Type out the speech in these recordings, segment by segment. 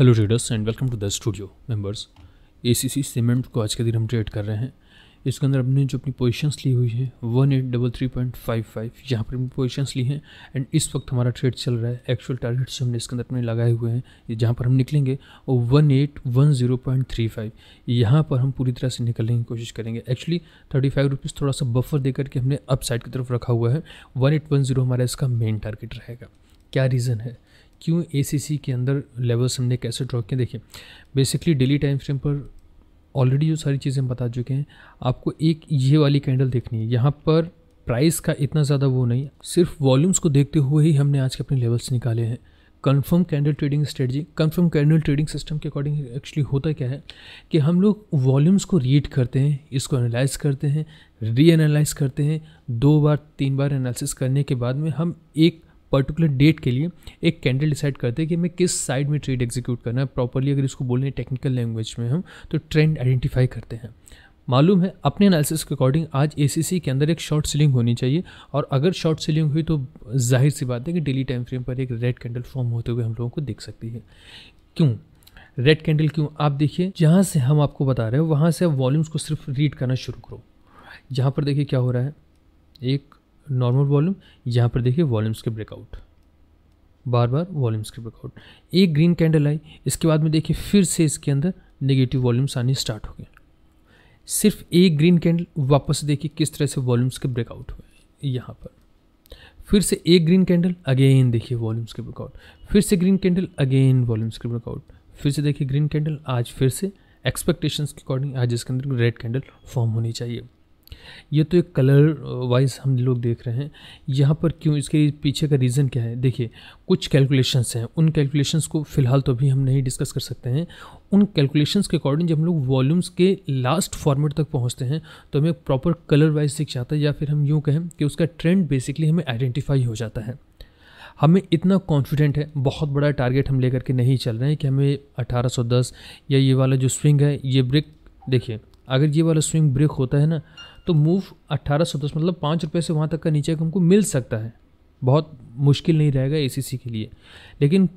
Hello traders and welcome to the studio members A C C cement को आज के दिन हम ट्रेड कर रहे हैं इसके अंदर हमने जो अपनी पोजीशंस ली हुई है one eight double three point five five यहाँ पर अपनी पोजीशंस ली हैं एंड इस वक्त हमारा ट्रेड चल रहा है एक्चुअल टारगेट्स हमने इसके अंदर अपने लगाए हुए हैं जहाँ पर हम निकलेंगे और one eight one zero point three five यहाँ पर हम पूरी तरह से निकलने की कोशिश करेंगे एक्चुअली थर्टी फाइव रुपीज़ थोड़ा सा बफर देकर के हमने अप साइड की तरफ रखा हुआ है वन एट वन जीरो हमारा इसका मेन टारगेट रहेगा क्या रीज़न है क्यों ए के अंदर लेवल्स हमने कैसे ड्रॉ किए देखिए बेसिकली डेली टाइम फ्रेम पर ऑलरेडी जो सारी चीज़ें बता चुके हैं आपको एक ये वाली कैंडल देखनी है यहाँ पर प्राइस का इतना ज़्यादा वो नहीं सिर्फ वॉल्यूम्स को देखते हुए ही हमने आज के अपने लेवल्स निकाले हैं confirm candle trading strategy confirm candle trading system के अकॉर्डिंग एक्चुअली होता क्या है कि हम लोग वॉल्यूम्स को रीड करते हैं इसको एनालाइज करते हैं री करते हैं दो बार तीन बार एनालिसिस करने के बाद में हम एक पर्टिकुलर डेट के लिए एक कैंडल डिसाइड करते हैं कि हमें किस साइड में ट्रेड एग्जीक्यूट करना है प्रॉपरली अगर इसको बोलें टेक्निकल लैंग्वेज में हम तो ट्रेंड आइडेंटिफाई करते हैं मालूम है अपने एनालिसिस के अकॉर्डिंग आज ए के अंदर एक शॉर्ट सेलिंग होनी चाहिए और अगर शॉर्ट सेलिंग हुई तो जाहिर सी बात है कि डेली टाइम फ्रेम पर एक रेड कैंडल फॉर्म होते हुए हम लोगों को देख सकती है क्यों रेड कैंडल क्यों आप देखिए जहाँ से हम आपको बता रहे हैं वहाँ से आप वॉल्यूम्स को सिर्फ रीड करना शुरू करो यहाँ पर देखिए क्या हो रहा है एक नॉर्मल वॉल्यूम यहाँ पर देखिए वॉल्यूम्स के ब्रेकआउट बार बार वॉल्यूम्स के ब्रेकआउट एक ग्रीन कैंडल आई इसके बाद में देखिए फिर से इसके अंदर नेगेटिव वॉल्यूम्स आने स्टार्ट हो गए सिर्फ एक ग्रीन कैंडल वापस देखिए किस तरह से वॉल्यूम्स के ब्रेकआउट हुए यहाँ पर फिर से एक ग्रीन कैंडल अगेन देखिए वॉल्यूम्स के ब्रेकआउट फिर से ग्रीन कैंडल अगेन वॉल्यूम्स के ब्रेकआउट फिर से देखिए ग्रीन कैंडल आज फिर से एक्सपेक्टेशंस के अकॉर्डिंग आज इसके अंदर रेड कैंडल फॉर्म होनी चाहिए ये तो एक कलर वाइज uh, हम लोग देख रहे हैं यहाँ पर क्यों इसके पीछे का रीज़न क्या है देखिए कुछ कैलकुलेशंस हैं उन कैलकुलेशंस को फ़िलहाल तो अभी हम नहीं डिस्कस कर सकते हैं उन कैलकुलेशंस के अकॉर्डिंग जब हम लोग वॉल्यूम्स के लास्ट फॉर्मेट तक पहुँचते हैं तो हमें प्रॉपर कलर वाइज दिख जाता है या फिर हम यूँ कहें कि उसका ट्रेंड बेसिकली हमें आइडेंटिफाई हो जाता है हमें इतना कॉन्फिडेंट है बहुत बड़ा टारगेट हम लेकर के नहीं चल रहे हैं कि हमें 1810 या ये वाला जो स्विंग है ये ब्रेक देखिए अगर ये वाला स्विंग ब्रेक होता है ना तो मूव अट्ठारह सौ दस मतलब पाँच रुपये से वहाँ तक का नीचे हमको मिल सकता है बहुत मुश्किल नहीं रहेगा ए के लिए लेकिन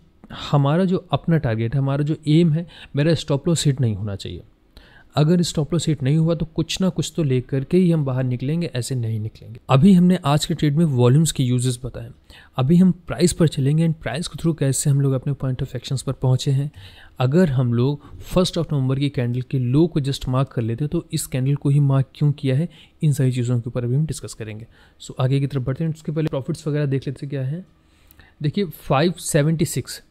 हमारा जो अपना टारगेट है हमारा जो एम है मेरा स्टॉप लॉस हिट नहीं होना चाहिए अगर स्टॉप लॉस हिट नहीं हुआ तो कुछ ना कुछ तो लेकर के ही हम बाहर निकलेंगे ऐसे नहीं निकलेंगे अभी हमने आज के ट्रेड में वॉल्यूम्स के यूजेस बताए अभी हम प्राइस पर चलेंगे एंड प्राइस के थ्रू कैसे हम लोग अपने पॉइंट ऑफ एक्शंस पर पहुंचे हैं अगर हम लोग फर्स्ट ऑफ नवंबर की कैंडल के लो को जस्ट मार्क कर लेते तो इस कैंडल को ही मार्क क्यों किया है इन सारी चीज़ों के ऊपर अभी हम डिस्कस करेंगे सो आगे की तरफ बढ़ते हैं उसके पहले प्रॉफिट्स वगैरह देख लेते क्या है देखिए five seventy six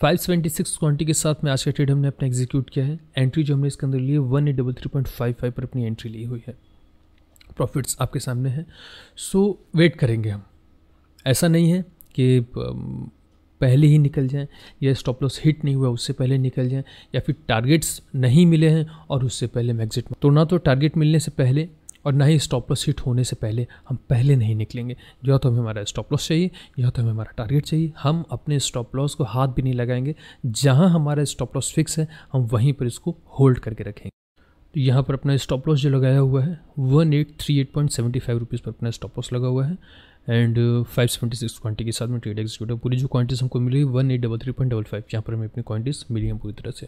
five seventy six quantity के साथ में आज का ट्रेड हमने अपना एग्जीक्यूट किया है एंट्री जो हमने इसके अंदर ली है one eight double three point five five पर अपनी एंट्री ली हुई है प्रॉफिट्स आपके सामने हैं सो वेट करेंगे हम ऐसा नहीं है कि पहले ही निकल जाएं या स्टॉप लॉस हिट नहीं हुआ उससे पहले निकल जाएं या फिर टारगेट्स नहीं मिले हैं और उससे पहले हम एग्जिट तो ना तो टारगेट मिलने से पहले और ना ही स्टॉप लॉस हिट होने से पहले हम पहले नहीं निकलेंगे या तो हमें हमारा स्टॉप लॉस चाहिए या तो हमें हमारा टारगेट चाहिए हम अपने स्टॉप लॉस को हाथ भी नहीं लगाएंगे जहाँ हमारा स्टॉप लॉस फिक्स है हम वहीं पर इसको होल्ड करके रखेंगे तो यहाँ पर अपना स्टॉप लॉस जो लगाया हुआ है one eight three eight point seventy five rupees पर अपना स्टॉप लॉस लगा हुआ है and five seventy six quantity के साथ में ट्रेड एग्जीक्यूट है पूरी जो क्वान्टिटीज़ हमको मिली one eight double three point double five यहाँ पर हमें अपनी क्वान्टिटीज़ मिली हैं पूरी तरह से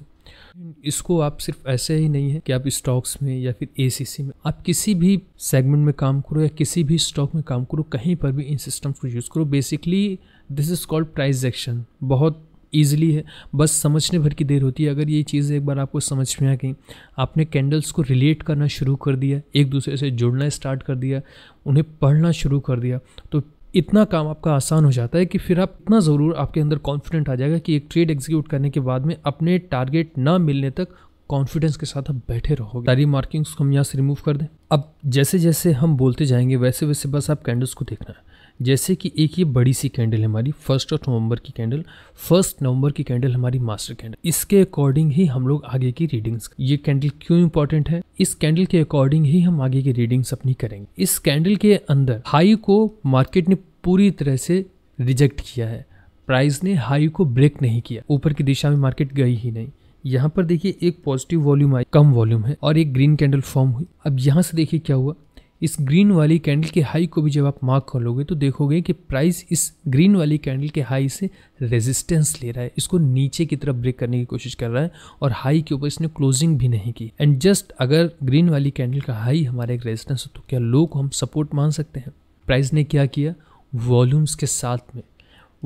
इसको आप सिर्फ ऐसे ही नहीं है कि आप स्टॉक्स में या फिर ए में आप किसी भी सेगमेंट में काम करो या किसी भी स्टॉक में काम करो कहीं पर भी इन सिस्टम्स को यूज़ करो basically this is called price action action बहुत ईजिली है बस समझने भर की देर होती है अगर ये चीज़ें एक बार आपको समझ में आ गई आपने कैंडल्स को रिलेट करना शुरू कर दिया एक दूसरे से जुड़ना स्टार्ट कर दिया उन्हें पढ़ना शुरू कर दिया तो इतना काम आपका आसान हो जाता है कि फिर आप इतना ज़रूर आपके अंदर कॉन्फिडेंट आ जाएगा कि एक ट्रेड एग्जीक्यूट करने के बाद में अपने टारगेट ना मिलने तक कॉन्फिडेंस के साथ आप बैठे रहोगे सारी मार्किंग्स को हम यहाँ से रिमूव कर दें अब जैसे जैसे हम बोलते जाएंगे वैसे वैसे बस आप कैंडल्स को देखना है जैसे कि एक ये बड़ी सी कैंडल हमारी फर्स्ट ऑफ नवंबर की कैंडल फर्स्ट नवंबर की कैंडल हमारी मास्टर कैंडल इसके अकॉर्डिंग ही हम लोग आगे की रीडिंग्स ये कैंडल क्यों इंपॉर्टेंट है इस कैंडल के अकॉर्डिंग ही हम आगे की रीडिंग्स अपनी करेंगे इस कैंडल के अंदर हाई को मार्केट ने पूरी तरह से रिजेक्ट किया है प्राइस ने हाई को ब्रेक नहीं किया ऊपर की दिशा में मार्केट गई ही नहीं यहाँ पर देखिए एक पॉजिटिव वॉल्यूम आई कम वॉल्यूम है और एक ग्रीन कैंडल फॉर्म हुई अब यहाँ से देखिए क्या हुआ इस ग्रीन वाली कैंडल के हाई को भी जब आप मार्क लोगे तो देखोगे कि प्राइस इस ग्रीन वाली कैंडल के हाई से रेजिस्टेंस ले रहा है इसको नीचे की तरफ ब्रेक करने की कोशिश कर रहा है और हाई के ऊपर इसने क्लोजिंग भी नहीं की एंड जस्ट अगर ग्रीन वाली कैंडल का हाई हमारा एक रेजिस्टेंस हो तो क्या लो को हम सपोर्ट मान सकते हैं प्राइस ने क्या किया वॉल्यूम्स के साथ में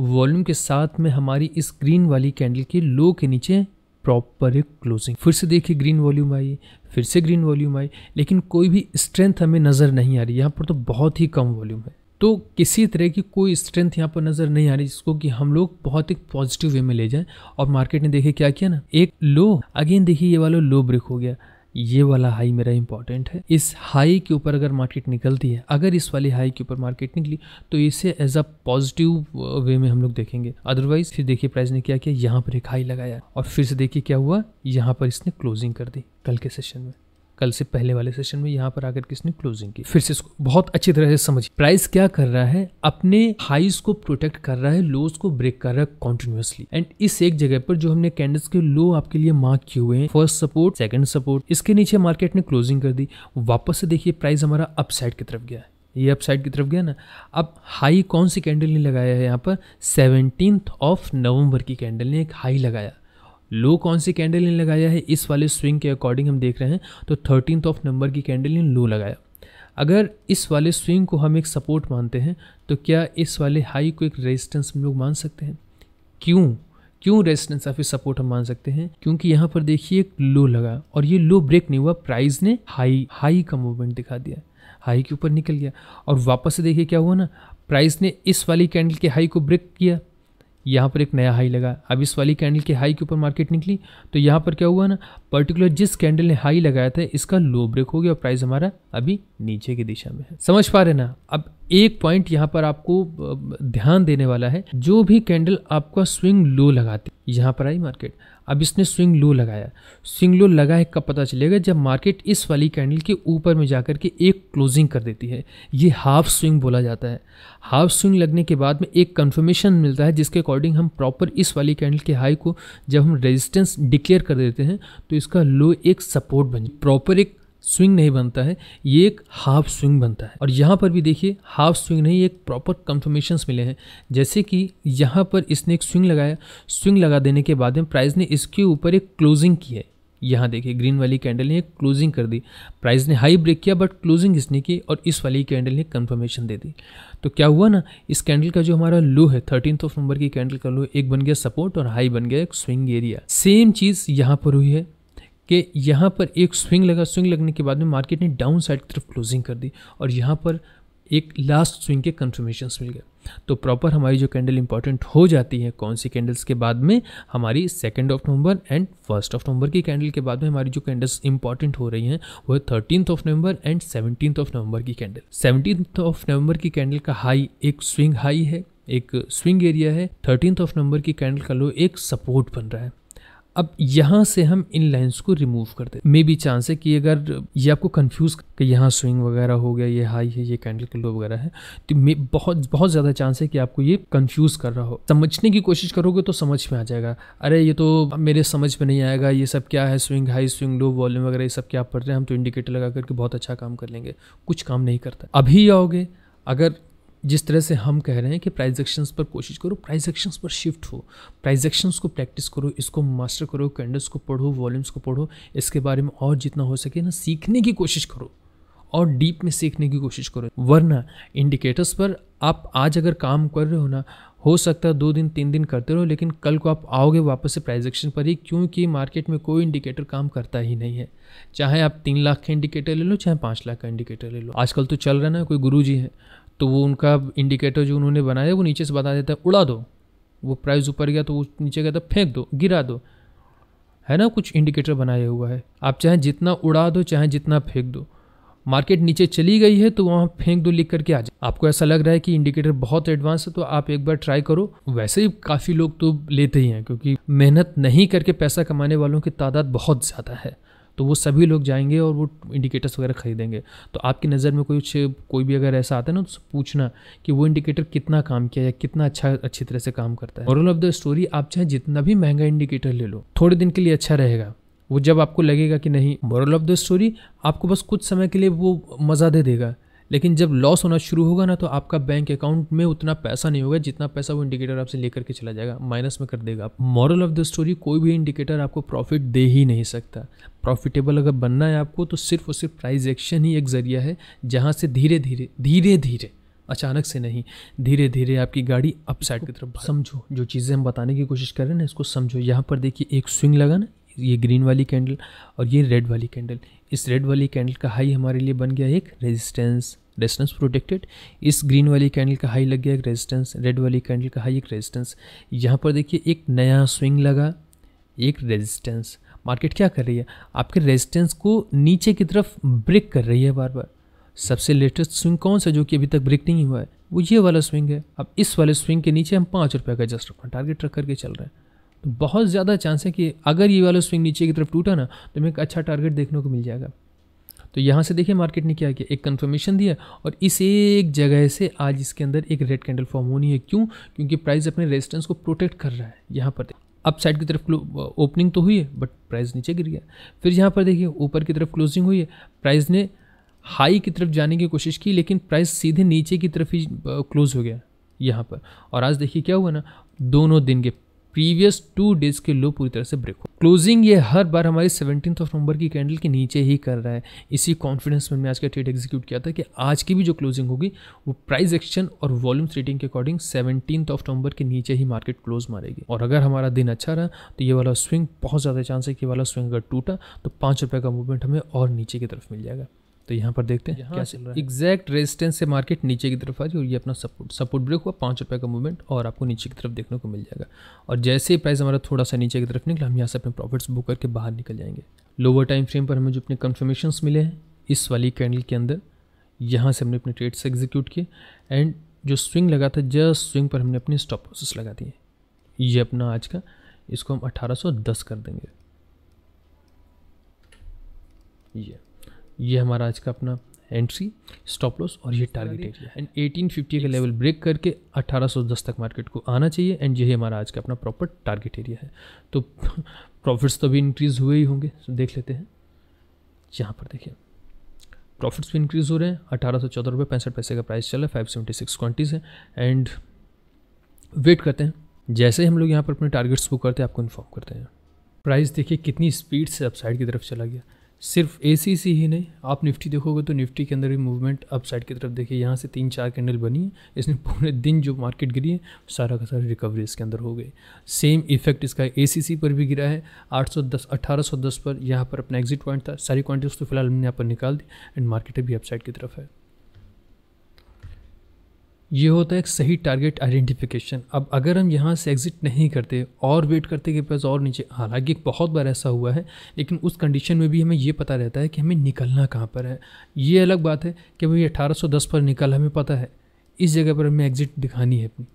वॉल्यूम के साथ में हमारी इस ग्रीन वाली कैंडल के लो के नीचे प्रॉपर एक क्लोजिंग फिर से देखिए ग्रीन वॉल्यूम आई फिर से ग्रीन वॉल्यूम आई लेकिन कोई भी स्ट्रेंथ हमें नज़र नहीं आ रही यहाँ पर तो बहुत ही कम वॉल्यूम है तो किसी तरह की कोई स्ट्रेंथ यहाँ पर नज़र नहीं आ रही जिसको कि हम लोग बहुत एक पॉजिटिव वे में ले जाएं और मार्केट ने देखे क्या किया ना एक लो अगेन देखिए ये वाला लो ब्रेक हो गया ये वाला हाई मेरा इंपॉर्टेंट है इस हाई के ऊपर अगर मार्केट निकलती है अगर इस वाली हाई के ऊपर मार्केट निकली तो इसे एज अ पॉजिटिव वे में हम लोग देखेंगे अदरवाइज फिर देखिए प्राइस ने क्या किया यहाँ पर एक हाई लगाया और फिर से देखिए क्या हुआ यहाँ पर इसने क्लोजिंग कर दी कल के सेशन में कल से पहले वाले सेशन में यहाँ पर आकर किसने क्लोजिंग की फिर से इसको बहुत अच्छी तरह से समझ प्राइस क्या कर रहा है अपने हाइस को प्रोटेक्ट कर रहा है लोज को ब्रेक कर रहा है कॉन्टिन्यूसली एंड इस एक जगह पर जो हमने कैंडल्स के लो आपके लिए मार्क किए हुए हैं फर्स्ट सपोर्ट सेकंड सपोर्ट इसके नीचे मार्केट ने क्लोजिंग कर दी वापस से देखिए प्राइस हमारा अपसाइड की तरफ गया है ये अपसाइड की तरफ गया ना अब हाई कौन सी कैंडल ने लगाया है यहाँ पर सेवनटीन ऑफ नवंबर की कैंडल ने एक हाई लगाया लो कौन सी कैंडल इन लगाया है इस वाले स्विंग के अकॉर्डिंग हम देख रहे हैं तो थर्टीन ऑफ नंबर की कैंडल इन लो लगाया अगर इस वाले स्विंग को हम एक सपोर्ट मानते हैं तो क्या इस वाले हाई को एक रेजिस्टेंस हम लोग मान सकते हैं क्यों क्यों रेजिस्टेंस या फिर सपोर्ट हम मान सकते हैं क्योंकि यहाँ पर देखिए एक लो लगा और ये लो ब्रेक नहीं हुआ प्राइस ने हाई हाई का मूवमेंट दिखा दिया हाई के ऊपर निकल गया और वापस से देखिए क्या हुआ ना प्राइस ने इस वाली कैंडल के हाई को ब्रेक किया यहाँ पर एक नया हाई लगा अब इस वाली कैंडल के हाई के ऊपर मार्केट निकली तो यहाँ पर क्या हुआ ना पर्टिकुलर जिस कैंडल ने हाई लगाया था इसका लो ब्रेक हो गया और प्राइस हमारा अभी नीचे की दिशा में है समझ पा रहे ना अब एक पॉइंट यहाँ पर आपको ध्यान देने वाला है जो भी कैंडल आपका स्विंग लो लगाती यहाँ पर आई मार्केट अब इसने स्विंग लो लगाया स्विंग लो लगा है कब पता चलेगा जब मार्केट इस वाली कैंडल के ऊपर में जाकर के एक क्लोजिंग कर देती है ये हाफ स्विंग बोला जाता है हाफ स्विंग लगने के बाद में एक कन्फर्मेशन मिलता है जिसके अकॉर्डिंग हम प्रॉपर इस वाली कैंडल के हाई को जब हम रेजिस्टेंस डिक्लेयर कर देते हैं तो इसका लो एक सपोर्ट बन प्रॉपर एक स्विंग नहीं बनता है ये एक हाफ स्विंग बनता है और यहाँ पर भी देखिए हाफ स्विंग नहीं एक प्रॉपर कंफर्मेशन मिले हैं जैसे कि यहाँ पर इसने एक स्विंग लगाया स्विंग लगा देने के बाद में प्राइस ने इसके ऊपर एक क्लोजिंग की है यहाँ देखिए ग्रीन वाली कैंडल ने एक क्लोजिंग कर दी प्राइस ने हाई ब्रेक किया बट क्लोजिंग इसने की और इस वाली कैंडल ने कन्फर्मेशन दे दी तो क्या हुआ ना इस कैंडल का जो हमारा लो है थर्टीन ऑफ नवंबर की कैंडल का लो एक बन गया सपोर्ट और हाई बन गया एक स्विंग एरिया सेम चीज़ यहाँ पर हुई है कि यहाँ पर एक स्विंग लगा स्विंग लगने के बाद में मार्केट ने डाउन साइड की तरफ क्लोजिंग कर दी और यहाँ पर एक लास्ट स्विंग के कन्फर्मेशन मिल गए तो प्रॉपर हमारी जो कैंडल इंपॉर्टेंट हो जाती है कौन सी कैंडल्स के बाद में हमारी second of November and first of November की कैंडल के बाद में हमारी जो कैंडल्स इंपॉर्टेंट हो रही हैं वो है thirteen of November and seventeen of November की कैंडल सेवनटीन ऑफ नवंबर की कैंडल का हाई एक स्विंग हाई है एक स्विंग एरिया है थर्टीन ऑफ नवंबर की कैंडल का लो एक सपोर्ट बन रहा है अब यहाँ से हम इन लाइंस को रिमूव कर दें मे बी चांस है कि अगर ये आपको कंफ्यूज कि यहाँ स्विंग वगैरह हो गया ये हाई है ये कैंडल कलो वगैरह है तो मे बहुत बहुत ज़्यादा चांस है कि आपको ये कंफ्यूज कर रहा हो समझने की कोशिश करोगे तो समझ में आ जाएगा अरे ये तो मेरे समझ में नहीं आएगा ये सब क्या है swing high swing low volume वगैरह ये सब क्या पढ़ रहे हैं हम तो इंडिकेटर लगा करके बहुत अच्छा काम कर लेंगे कुछ काम नहीं करता अभी आओगे अगर जिस तरह से हम कह रहे हैं कि प्राइज एक्शंस पर कोशिश करो प्राइज एक्शंस पर शिफ्ट हो प्राइज एक्शंस को प्रैक्टिस करो इसको मास्टर करो कैंडल्स को पढ़ो वॉल्यूम्स को पढ़ो इसके बारे में और जितना हो सके ना सीखने की कोशिश करो और डीप में सीखने की कोशिश करो वरना इंडिकेटर्स पर आप आज अगर काम कर रहे हो ना हो सकता है दो दिन तीन दिन करते रहो लेकिन कल को आप आओगे वापस से प्राइज एक्शन पर ही क्योंकि मार्केट में कोई इंडिकेटर काम करता ही नहीं है चाहे आप तीन लाख का इंडिकेटर ले लो चाहे पाँच लाख का इंडिकेटर ले लो आजकल तो चल रहा ना कोई गुरु जी हैं तो वो उनका इंडिकेटर जो उन्होंने बनाया वो नीचे से बता देता है उड़ा दो वो प्राइस ऊपर गया तो वो नीचे गया था फेंक दो गिरा दो है ना कुछ इंडिकेटर बनाया हुआ है आप चाहे जितना उड़ा दो चाहे जितना फेंक दो मार्केट नीचे चली गई है तो वहाँ फेंक दो लिख करके आ जाए आपको ऐसा लग रहा है कि इंडिकेटर बहुत एडवांस है तो आप एक बार ट्राई करो वैसे ही काफ़ी लोग तो लेते ही हैं क्योंकि मेहनत नहीं करके पैसा कमाने वालों की तादाद बहुत ज़्यादा है तो वो सभी लोग जाएंगे और वो इंडिकेटर्स वगैरह खरीदेंगे तो आपकी नज़र में कोई कोई भी अगर ऐसा आता है ना तो पूछना कि वो इंडिकेटर कितना काम किया या कितना अच्छा अच्छी तरह से काम करता है मॉरल ऑफ द स्टोरी आप चाहे जितना भी महंगा इंडिकेटर ले लो थोड़े दिन के लिए अच्छा रहेगा वो जब आपको लगेगा कि नहीं मॉरल ऑफ द स्टोरी आपको बस कुछ समय के लिए वो मज़ा दे देगा लेकिन जब लॉस होना शुरू होगा ना तो आपका बैंक अकाउंट में उतना पैसा नहीं होगा जितना पैसा वो इंडिकेटर आपसे लेकर के चला जाएगा माइनस में कर देगा मॉरल ऑफ द स्टोरी कोई भी इंडिकेटर आपको प्रॉफिट दे ही नहीं सकता प्रॉफिटेबल अगर बनना है आपको तो सिर्फ और सिर्फ प्राइज एक्शन ही एक ज़रिया है जहाँ से धीरे धीरे धीरे धीरे अचानक से नहीं धीरे धीरे आपकी गाड़ी अपसाइड की तरफ समझो जो चीज़ें हम बताने की कोशिश कर रहे हैं ना इसको समझो यहाँ पर देखिए एक स्विंग लगा ना ये ग्रीन वाली कैंडल और ये रेड वाली कैंडल इस रेड वाली कैंडल का हाई हमारे लिए बन गया एक रेजिस्टेंस रेजिस्टेंस प्रोटेक्टेड इस ग्रीन वाली कैंडल का हाई लग गया एक रेजिस्टेंस रेड वाली कैंडल का हाई एक रेजिस्टेंस यहाँ पर देखिए एक नया स्विंग लगा एक रेजिस्टेंस मार्केट क्या कर रही है आपके रेजिस्टेंस को नीचे की तरफ ब्रेक कर रही है बार बार सबसे लेटेस्ट स्विंग कौन सा जो कि अभी तक ब्रेक नहीं हुआ है वो ये वाला स्विंग है अब इस वाले स्विंग के नीचे हम पाँच रुपये का जस्ट टारगेट रख करके चल रहे हैं तो बहुत ज़्यादा चांस है कि अगर ये वाला स्विंग नीचे की तरफ टूटा ना तो हमें एक अच्छा टारगेट देखने को मिल जाएगा तो यहाँ से देखिए मार्केट ने क्या किया एक कंफर्मेशन दिया और इस एक जगह से आज इसके अंदर एक रेड कैंडल फॉर्म होनी है क्यों क्योंकि प्राइस अपने रेजिस्टेंस को प्रोटेक्ट कर रहा है यहाँ पर अप साइड की तरफ ओपनिंग तो हुई है बट प्राइस नीचे गिर गया फिर यहाँ पर देखिए ऊपर की तरफ क्लोजिंग हुई है प्राइस ने हाई की तरफ जाने की कोशिश की लेकिन प्राइस सीधे नीचे की तरफ ही क्लोज़ हो गया यहाँ पर और आज देखिए क्या हुआ ना दोनों दिन के प्रीवियस टू डेज के लो पूरी तरह से ब्रेक हो क्लोजिंग ये हर बार हमारी सेवनटीन ऑफ नवंबर की कैंडल के नीचे ही कर रहा है इसी कॉन्फिडेंस में आज का ट्रेड एग्जीक्यूट किया था कि आज की भी जो क्लोजिंग होगी वो प्राइस एक्शन और वॉल्यूम रेटिंग के अकॉर्डिंग सेवनटीन ऑफ नवंबर के नीचे ही मार्केट क्लोज मारेगी और अगर हमारा दिन अच्छा रहा तो ये वाला स्विंग बहुत ज़्यादा चांस है कि वाला स्विंग अगर टूटा तो पाँच रुपये का मूवमेंट हमें और नीचे की तरफ मिल जाएगा तो यहाँ पर देखते हैं एग्जैक्ट रेजिस्टेंस से मार्केट नीचे की तरफ आ रही और ये अपना सपोर्ट सपोर्ट ब्रेक हुआ पाँच रुपये का मूवमेंट और आपको नीचे की तरफ देखने को मिल जाएगा और जैसे ही प्राइस हमारा थोड़ा सा नीचे की तरफ निकला हम यहाँ से अपने प्रॉफिट्स बुक करके बाहर निकल जाएंगे लोअर टाइम फ्रेम पर हमें जो अपने कन्फर्मेशन मिले हैं इस वाली कैंडल के अंदर यहाँ से हमने अपने ट्रेड्स एग्जीक्यूट किए एंड जो स्विंग लगा था जस्ट स्विंग पर हमने अपने स्टॉप लॉसेस लगा दिए ये अपना आज का इसको हम 1810 कर देंगे ये ये हमारा आज का अपना एंट्री स्टॉप लॉस और ये target area and eighteen fifty का लेवल ब्रेक करके दस तक मार्केट को आना चाहिए एंड यही हमारा आज का अपना प्रॉपर टारगेट एरिया है तो प्रॉफिट्स तो भी इंक्रीज़ हुए ही होंगे तो देख लेते हैं यहाँ पर देखिए प्रॉफिट्स भी इंक्रीज़ हो रहे हैं अठारह सौ चौदह रुपये पैंसठ पैसे का प्राइस रहा है फाइव सेवेंटी सिक्स क्वान्टीज़ है एंड वेट करते हैं जैसे ही हम लोग यहाँ पर अपने टारगेट्स बुक करते हैं आपको इन्फॉर्म करते हैं प्राइस देखिए कितनी स्पीड से अपसाइड की तरफ चला गया सिर्फ ए सी सी ही नहीं आप निफ्टी देखोगे तो निफ्टी के अंदर भी मूवमेंट अपसाइड की तरफ देखिए यहाँ से तीन चार कैंडल बनी है इसमें पूरे दिन जो मार्केट गिरी है सारा का सारा रिकवरी इसके अंदर हो गई सेम इफेक्ट इसका ए सी सी पर भी गिरा है 810 1810 पर यहाँ पर अपना एग्जिट पॉइंट था सारी क्वान्टिटीज़ तो फिलहाल हमने यहाँ पर निकाल दी एंड मार्केट भी अपसाइड की तरफ है ये होता है एक सही टारगेट आइडेंटिफिकेशन अब अगर हम यहाँ से एग्ज़िट नहीं करते और वेट करते कि बस और नीचे हालांकि एक बहुत बार ऐसा हुआ है लेकिन उस कंडीशन में भी हमें ये पता रहता है कि हमें निकलना कहाँ पर है ये अलग बात है कि भाई अठारह पर निकल हमें पता है इस जगह पर हमें एग्ज़िट दिखानी है अपनी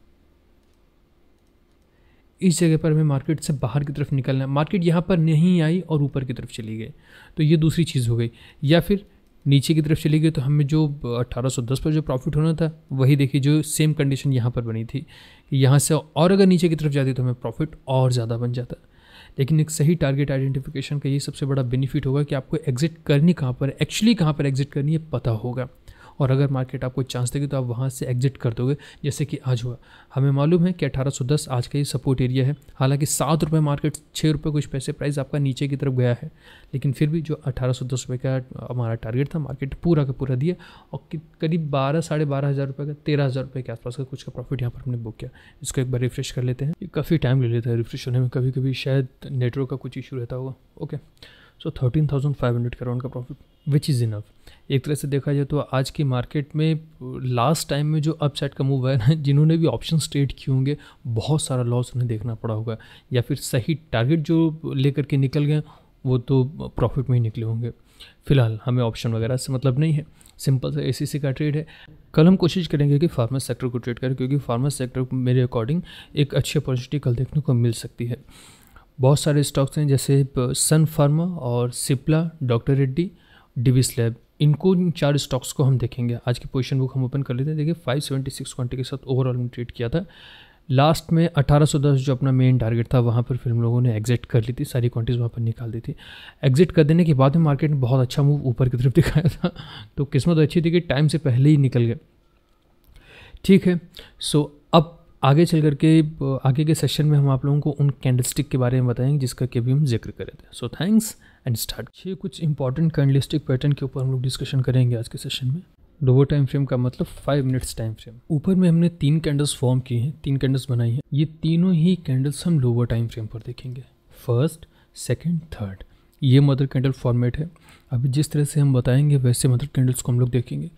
इस जगह पर हमें मार्केट से बाहर की तरफ निकलना है मार्केट यहाँ पर नहीं आई और ऊपर की तरफ चली गई तो ये दूसरी चीज़ हो गई या फिर नीचे की तरफ चली गई तो हमें जो 1810 पर जो प्रॉफिट होना था वही देखिए जो सेम कंडीशन यहाँ पर बनी थी यहाँ से और अगर नीचे की तरफ जाती तो हमें प्रॉफिट और ज़्यादा बन जाता लेकिन एक सही टारगेट आइडेंटिफिकेशन का ये सबसे बड़ा बेनिफिट होगा कि आपको एग्जिट करनी कहाँ पर एक्चुअली कहाँ पर एग्जिट करनी है पता होगा और अगर मार्केट आपको चांस देगी तो आप वहाँ से एग्जिट कर दोगे जैसे कि आज हुआ हमें मालूम है कि अठारह आज का ये सपोर्ट एरिया है हालांकि सात रुपये मार्केट छः रुपये कुछ पैसे प्राइस आपका नीचे की तरफ गया है लेकिन फिर भी जो अठारह सौ दस रुपये का हमारा टारगेट था मार्केट पूरा का पूरा दिया और करीब बारह साढ़े बारह हज़ार रुपये का तेरह हज़ार रुपये के आसपास का कुछ का प्रॉफिट यहाँ पर हमने बुक किया इसको एक बार रिफ्रेश कर लेते हैं काफ़ी टाइम ले लेता है रिफ्रेश होने में कभी कभी शायद नेटवर्क का कुछ इशू रहता होगा okay so thirteen thousand five hundred crore का प्रॉफिट विच इज़ इनफ एक तरह से देखा जाए तो आज की मार्केट में लास्ट टाइम में जो अपसाइड का मूव है ना जिन्होंने भी ऑप्शन ट्रेड किए होंगे बहुत सारा लॉस उन्हें देखना पड़ा होगा या फिर सही टारगेट जो लेकर के निकल गए वो तो प्रॉफिट में ही निकले होंगे फिलहाल हमें ऑप्शन वगैरह से मतलब नहीं है सिंपल सा ए का ट्रेड है कल हम कोशिश करेंगे कि फार्मा सेक्टर को ट्रेड करें क्योंकि फार्मा सेक्टर मेरे अकॉर्डिंग एक अच्छी अपॉर्चुनिटी कल देखने को मिल सकती है बहुत सारे स्टॉक्स हैं जैसे सन फार्मा और सिप्ला डॉक्टर रेड्डी डिविस लैब इनको इन चार स्टॉक्स को हम देखेंगे आज की पोजीशन बुक हम ओपन कर लेते हैं देखिए 576 क्वांटिटी के साथ ओवरऑल में ट्रेड किया था लास्ट में 1810 जो अपना मेन टारगेट था वहाँ पर फिर हम लोगों ने एग्जिट कर ली थी सारी क्वांटिटीज़ वहाँ पर निकाल दी थी एग्जिट कर देने के बाद में मार्केट ने बहुत अच्छा मूव ऊपर की तरफ दिखाया था तो किस्मत अच्छी थी कि टाइम से पहले ही निकल गए ठीक है सो अब आगे चल करके आगे के सेशन में हम आप लोगों को उन कैंडल स्टिक के बारे में बताएंगे जिसका कि अभी हम जिक्र करें थे सो थैंक्स एंड स्टार्ट ये कुछ इंपॉर्टेंट कैंडलिस्टिक पैटर्न के ऊपर हम लोग डिस्कशन करेंगे आज के सेशन में लोअर टाइम फ्रेम का मतलब फाइव मिनट्स टाइम फ्रेम ऊपर में हमने तीन कैंडल्स फॉर्म किए हैं तीन कैंडल्स बनाई हैं ये तीनों ही कैंडल्स हम लोअर टाइम फ्रेम पर देखेंगे फर्स्ट सेकेंड थर्ड ये मदर कैंडल फॉर्मेट है अभी जिस तरह से हम बताएंगे वैसे मदर कैंडल्स को हम लोग देखेंगे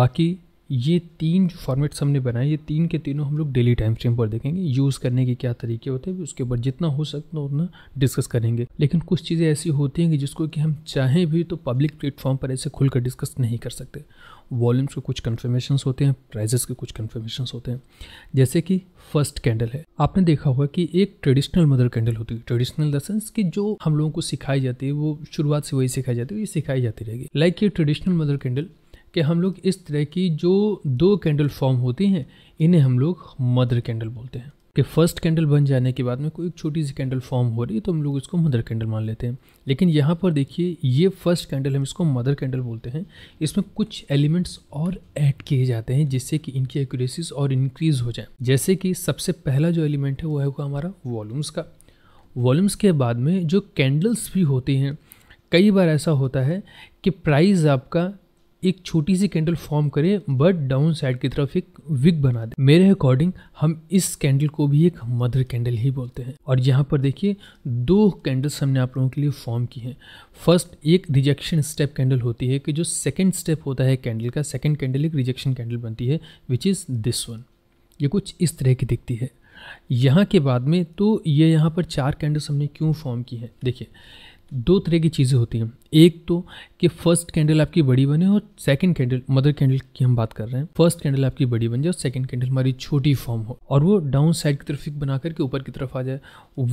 बाकी ये तीन जो फॉर्मेट्स हमने बनाए ये तीन के तीनों हम लोग डेली टाइम स्ट्रीम पर देखेंगे यूज़ करने के क्या तरीके होते हैं उसके ऊपर जितना हो सकता है उतना डिस्कस करेंगे लेकिन कुछ चीज़ें ऐसी होती हैं कि जिसको कि हम चाहें भी तो पब्लिक प्लेटफॉर्म पर ऐसे खुलकर डिस्कस नहीं कर सकते वॉल्यूम्स के कुछ कन्फर्मेशंस होते हैं प्राइजेस के कुछ कन्फर्मेशंस होते हैं जैसे कि फर्स्ट कैंडल है आपने देखा होगा कि एक ट्रेडिशनल मदर कैंडल होती है ट्रेडिशनल द की कि जो हम लोगों को सिखाई जाती है वो शुरुआत से वही सिखाई जाती है ये सिखाई जाती रहेगी लाइक ये ट्रेडिशनल मदर कैंडल कि हम लोग इस तरह की जो दो कैंडल फॉर्म होती हैं इन्हें हम लोग मदर कैंडल बोलते हैं कि फर्स्ट कैंडल बन जाने के बाद में कोई एक छोटी सी कैंडल फॉर्म हो रही है तो हम लोग इसको मदर कैंडल मान लेते हैं लेकिन यहाँ पर देखिए ये फर्स्ट कैंडल हम इसको मदर कैंडल बोलते हैं इसमें कुछ एलिमेंट्स और ऐड किए जाते हैं जिससे कि इनकी एक्यूरेसीज और इंक्रीज़ हो जाए जैसे कि सबसे पहला जो एलिमेंट है वो है हमारा वॉल्यूम्स का वॉल्यूम्स के बाद में जो कैंडल्स भी होती हैं कई बार ऐसा होता है कि प्राइस आपका एक छोटी सी कैंडल फॉर्म करें बट डाउन साइड की तरफ एक विग बना दें मेरे अकॉर्डिंग हम इस कैंडल को भी एक मदर कैंडल ही बोलते हैं और यहाँ पर देखिए दो कैंडल्स हमने आप लोगों के लिए फॉर्म की हैं फर्स्ट एक रिजेक्शन स्टेप कैंडल होती है कि जो सेकेंड स्टेप होता है कैंडल का सेकेंड कैंडल एक रिजेक्शन कैंडल बनती है विच इज़ दिस वन ये कुछ इस तरह की दिखती है यहाँ के बाद में तो ये यहाँ पर चार कैंडल्स हमने क्यों फॉर्म की हैं देखिए दो तरह की चीज़ें होती हैं एक तो कि फर्स्ट कैंडल आपकी बड़ी बने और सेकंड कैंडल मदर कैंडल की हम बात कर रहे हैं फर्स्ट कैंडल आपकी बड़ी बन जाए और सेकंड कैंडल हमारी छोटी फॉर्म हो और वो डाउन साइड की तरफ एक बना करके ऊपर की तरफ आ जाए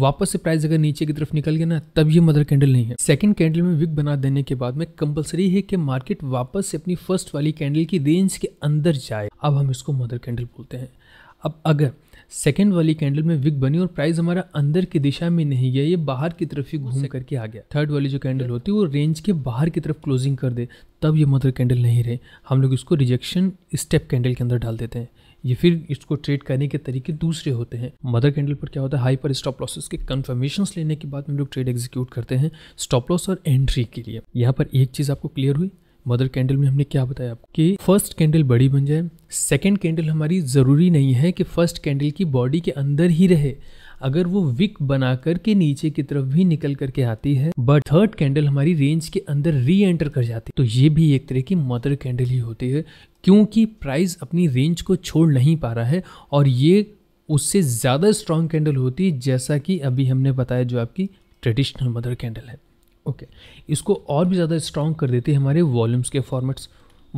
वापस से प्राइस अगर नीचे की तरफ निकल गया ना तब ये मदर कैंडल नहीं है सेकंड कैंडल में विक बना देने के बाद में कंपलसरी है कि मार्केट वापस से अपनी फर्स्ट वाली कैंडल की रेंज के अंदर जाए अब हम इसको मदर कैंडल बोलते हैं अब अगर सेकेंड वाली कैंडल में विक बनी और प्राइस हमारा अंदर की दिशा में नहीं गया ये बाहर की तरफ ही घूम करके आ गया थर्ड वाली जो कैंडल होती है वो रेंज के बाहर की तरफ क्लोजिंग कर दे तब ये मदर कैंडल नहीं रहे हम लोग इसको रिजेक्शन स्टेप कैंडल के अंदर डाल देते हैं ये फिर इसको ट्रेड करने के तरीके दूसरे होते हैं मदर कैंडल पर क्या होता है हाई पर स्टॉप लॉसेस के कन्फर्मेशन लेने के बाद हम लोग ट्रेड एग्जीक्यूट करते हैं स्टॉप लॉस और एंट्री के लिए यहाँ पर एक चीज़ आपको क्लियर हुई मदर कैंडल में हमने क्या बताया आपको कि फर्स्ट कैंडल बड़ी बन जाए सेकेंड कैंडल हमारी ज़रूरी नहीं है कि फर्स्ट कैंडल की बॉडी के अंदर ही रहे अगर वो विक बना कर के नीचे की तरफ भी निकल करके आती है बट थर्ड कैंडल हमारी रेंज के अंदर री एंटर कर जाती है तो ये भी एक तरह की मदर कैंडल ही होती है क्योंकि प्राइस अपनी रेंज को छोड़ नहीं पा रहा है और ये उससे ज़्यादा स्ट्रॉन्ग कैंडल होती है जैसा कि अभी हमने बताया जो आपकी ट्रेडिशनल मदर कैंडल है ओके okay. इसको और भी ज़्यादा स्ट्रॉन्ग कर देती है हमारे वॉल्यूम्स के फॉर्मेट्स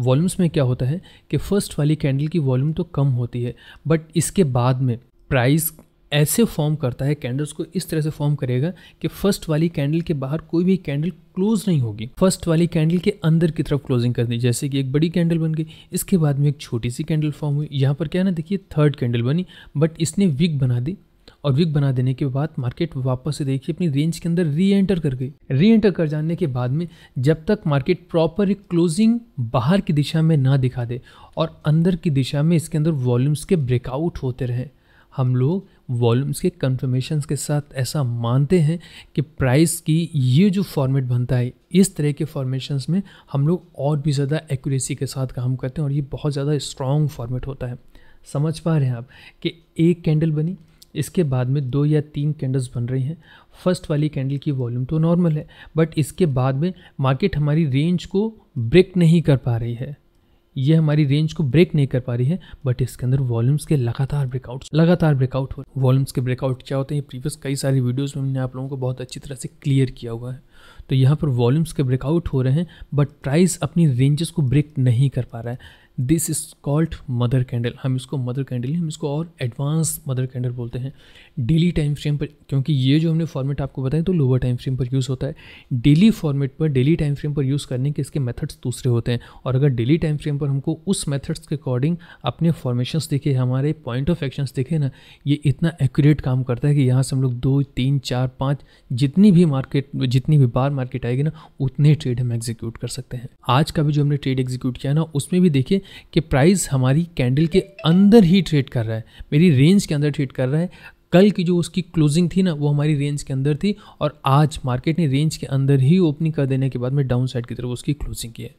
वॉल्यूम्स में क्या होता है कि फर्स्ट वाली कैंडल की वॉल्यूम तो कम होती है बट इसके बाद में प्राइस ऐसे फॉर्म करता है कैंडल्स को इस तरह से फॉर्म करेगा कि फर्स्ट वाली कैंडल के बाहर कोई भी कैंडल क्लोज नहीं होगी फर्स्ट वाली कैंडल के अंदर की तरफ क्लोजिंग कर दी जैसे कि एक बड़ी कैंडल बन गई इसके बाद में एक छोटी सी कैंडल फॉर्म हुई यहाँ पर क्या ना देखिए थर्ड कैंडल बनी बट इसने विक बना दी और वीक बना देने के बाद मार्केट वापस से देखिए अपनी रेंज के अंदर री एंटर कर गई री एंटर कर जाने के बाद में जब तक मार्केट प्रॉपर एक क्लोजिंग बाहर की दिशा में ना दिखा दे और अंदर की दिशा में इसके अंदर वॉल्यूम्स के ब्रेकआउट होते रहे हम लोग वॉल्यूम्स के कन्फर्मेशन के साथ ऐसा मानते हैं कि प्राइस की ये जो फॉर्मेट बनता है इस तरह के फॉर्मेशंस में हम लोग और भी ज़्यादा एक्यूरेसी के साथ काम करते हैं और ये बहुत ज़्यादा स्ट्रॉन्ग फॉर्मेट होता है समझ पा रहे हैं आप कि एक कैंडल बनी इसके बाद में दो या तीन कैंडल्स बन रही हैं फर्स्ट वाली कैंडल की वॉल्यूम तो नॉर्मल है बट इसके बाद में मार्केट हमारी रेंज को ब्रेक नहीं कर पा रही है ये हमारी रेंज को ब्रेक नहीं कर पा रही है बट इसके अंदर वॉल्यूम्स के लगातार ब्रेकआउट लगातार ब्रेकआउट हो वॉल्यूम्स के ब्रेकआउट क्या होते हैं प्रीवियस कई सारी वीडियोज में हमने आप लोगों को बहुत अच्छी तरह से क्लियर किया हुआ है तो यहाँ पर वॉल्यूम्स के ब्रेकआउट हो रहे हैं बट प्राइस अपनी रेंजेस को ब्रेक नहीं कर पा रहा है this is called mother candle हम इसको मदर कैंडल हम इसको और एडवांस मदर कैंडल बोलते हैं डेली टाइम फ्रेम पर क्योंकि ये जो हमने फॉर्मेट आपको बताएं तो लोअर टाइम फ्रेम पर यूज़ होता है डेली फॉर्मेट पर डेली टाइम फ्रेम पर यूज़ करने के इसके मेथड्स दूसरे होते हैं और अगर डेली टाइम फ्रेम पर हमको उस मेथड्स के अकॉर्डिंग अपने फॉर्मेशंस देखे हमारे पॉइंट ऑफ एक्शंस देखे ना ये इतना एक्यूरेट काम करता है कि यहाँ से हम लोग दो तीन चार पाँच जितनी भी मार्केट जितनी भी बार मार्केट आएगी ना उतने ट्रेड हम एग्जीक्यूट कर सकते हैं आज का भी जो हमने ट्रेड एग्जीक्यूट किया ना उसमें भी देखिए कि प्राइस हमारी कैंडल के अंदर ही ट्रेड कर रहा है मेरी रेंज के अंदर ट्रेड कर रहा है कल की जो उसकी क्लोजिंग थी ना वो हमारी रेंज के अंदर थी और आज मार्केट ने रेंज के अंदर ही ओपनिंग कर देने के बाद में डाउन साइड की तरफ उसकी क्लोजिंग की है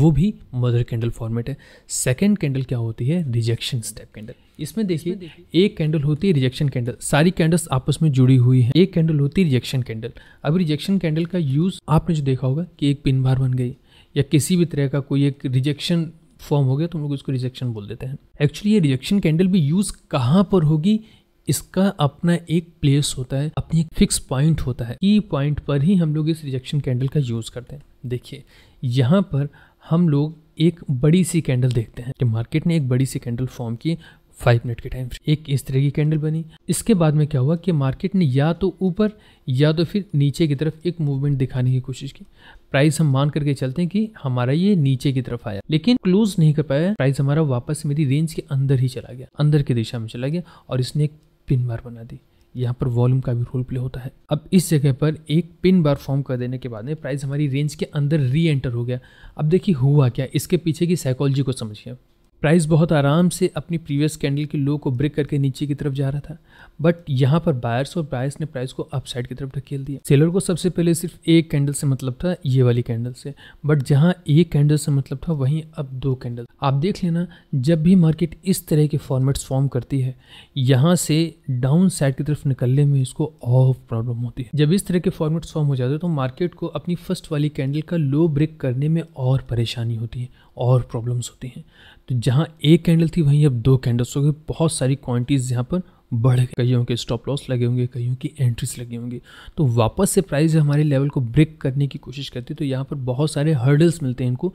वो भी मदर कैंडल फॉर्मेट है सेकेंड कैंडल क्या होती है रिजेक्शन स्टेप कैंडल इसमें देखिए एक कैंडल होती है रिजेक्शन कैंडल सारी कैंडल्स आपस में जुड़ी हुई है एक कैंडल होती है रिजेक्शन कैंडल अब रिजेक्शन कैंडल का यूज़ आपने जो देखा होगा कि एक पिन बार बन गई या किसी भी तरह का कोई एक रिजेक्शन फॉर्म हो गया तो हम लोग इसको रिजेक्शन बोल देते हैं एक्चुअली ये रिजेक्शन कैंडल भी यूज़ कहाँ पर होगी इसका अपना एक प्लेस होता है अपनी एक फिक्स पॉइंट होता है ई e पॉइंट पर ही हम लोग इस रिजेक्शन कैंडल का यूज़ करते हैं देखिए यहाँ पर हम लोग एक बड़ी सी कैंडल देखते हैं कि मार्केट ने एक बड़ी सी कैंडल फॉर्म की फाइव मिनट के टाइम एक इस तरह की कैंडल बनी इसके बाद में क्या हुआ कि मार्केट ने या तो ऊपर या तो फिर नीचे की तरफ एक मूवमेंट दिखाने की कोशिश की प्राइस हम मान करके चलते हैं कि हमारा ये नीचे की तरफ आया लेकिन क्लोज नहीं कर पाया प्राइस हमारा वापस मेरी रेंज के अंदर ही चला गया अंदर की दिशा में चला गया और इसने एक पिन बार बना दी यहाँ पर वॉल्यूम का भी रोल प्ले होता है अब इस जगह पर एक पिन बार फॉर्म कर देने के बाद में प्राइस हमारी रेंज के अंदर री एंटर हो गया अब देखिए हुआ क्या इसके पीछे की साइकोलॉजी को समझिए प्राइस बहुत आराम से अपनी प्रीवियस कैंडल की लो को ब्रेक करके नीचे की तरफ जा रहा था बट यहाँ पर बायर्स और बायर्स ने प्राइस को अपसाइड की तरफ धकेल दिया सेलर को सबसे पहले सिर्फ एक कैंडल से मतलब था ये वाली कैंडल से बट जहाँ एक कैंडल से मतलब था वहीं अब दो कैंडल आप देख लेना जब भी मार्केट इस तरह के फॉर्मेट्स फॉर्म करती है यहाँ से डाउन साइड की तरफ निकलने में इसको और प्रॉब्लम होती है जब इस तरह के फॉर्मेट्स फॉर्म हो जाते हैं तो मार्केट को अपनी फर्स्ट वाली कैंडल का लो ब्रेक करने में और परेशानी होती है और प्रॉब्लम्स होती हैं तो जहाँ एक कैंडल थी वहीं अब दो कैंडल्स हो गए बहुत सारी क्वांटिटीज़ यहाँ पर बढ़ गई कहीं के स्टॉप लॉस लगे होंगे कहीं की एंट्रीज लगी होंगी तो वापस से प्राइस हमारे लेवल को ब्रेक करने की कोशिश करती है तो यहाँ पर बहुत सारे हर्डल्स मिलते हैं इनको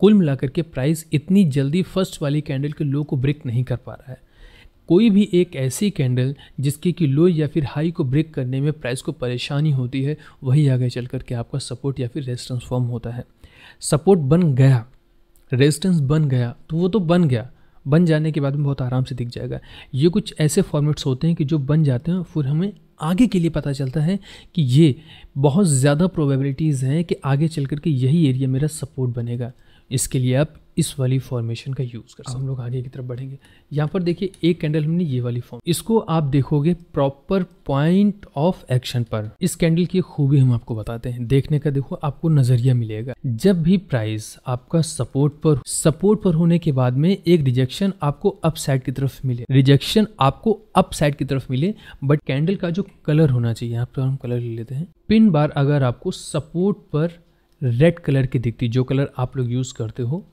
कुल मिलाकर के प्राइस इतनी जल्दी फर्स्ट वाली कैंडल के लो को ब्रेक नहीं कर पा रहा है कोई भी एक ऐसी कैंडल जिसकी कि लो या फिर हाई को ब्रेक करने में प्राइस को परेशानी होती है वही आगे चल करके आपका सपोर्ट या फिर रेस्टेंस फॉर्म होता है सपोर्ट बन गया रेजिस्टेंस बन गया तो वो तो बन गया बन जाने के बाद में बहुत आराम से दिख जाएगा ये कुछ ऐसे फॉर्मेट्स होते हैं कि जो बन जाते हैं फिर हमें आगे के लिए पता चलता है कि ये बहुत ज़्यादा प्रोबेबिलिटीज़ हैं कि आगे चल कर के यही एरिया मेरा सपोर्ट बनेगा इसके लिए आप इस वाली फॉर्मेशन का यूज़ कर सकते हम लोग आगे की तरफ बढ़ेंगे यहाँ पर देखिए एक कैंडल हमने ये वाली फॉर्म इसको आप देखोगे प्रॉपर पॉइंट ऑफ एक्शन पर इस कैंडल की खूबी हम आपको बताते हैं देखने का देखो आपको नजरिया मिलेगा जब भी प्राइस आपका सपोर्ट पर सपोर्ट पर होने के बाद में एक रिजेक्शन आपको अपसाइड की तरफ मिले रिजेक्शन आपको साइड की तरफ मिले बट कैंडल का जो कलर होना चाहिए यहाँ पर हम कलर ले लेते हैं पिन बार अगर आपको सपोर्ट पर रेड कलर की दिखती है जो कलर आप लोग यूज़ करते हो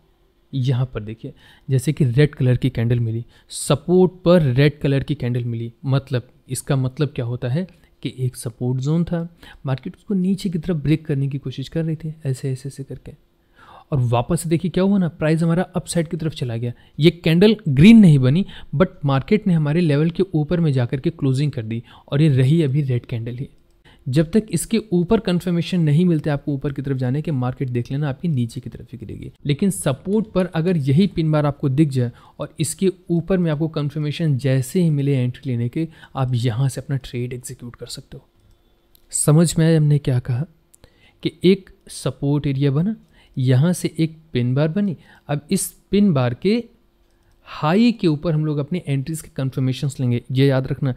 यहाँ पर देखिए जैसे कि रेड कलर की कैंडल मिली सपोर्ट पर रेड कलर की कैंडल मिली मतलब इसका मतलब क्या होता है कि एक सपोर्ट जोन था मार्केट उसको नीचे की तरफ ब्रेक करने की कोशिश कर रही थी ऐसे ऐसे ऐसे करके और वापस से देखिए क्या हुआ ना प्राइस हमारा अपसाइड की तरफ चला गया ये कैंडल ग्रीन नहीं बनी बट मार्केट ने हमारे लेवल के ऊपर में जाकर के क्लोजिंग कर दी और ये रही अभी रेड कैंडल ही जब तक इसके ऊपर कंफर्मेशन नहीं मिलते आपको ऊपर की तरफ जाने के मार्केट देख लेना आपकी नीचे की तरफ ही गिरेगी लेकिन सपोर्ट पर अगर यही पिन बार आपको दिख जाए और इसके ऊपर में आपको कंफर्मेशन जैसे ही मिले एंट्री लेने के आप यहाँ से अपना ट्रेड एग्जीक्यूट कर सकते हो समझ में आया हमने क्या कहा कि एक सपोर्ट एरिया बना यहाँ से एक पिन बार बनी अब इस पिन बार के हाई के ऊपर हम लोग अपने एंट्रीज के कन्फर्मेशन लेंगे ये याद रखना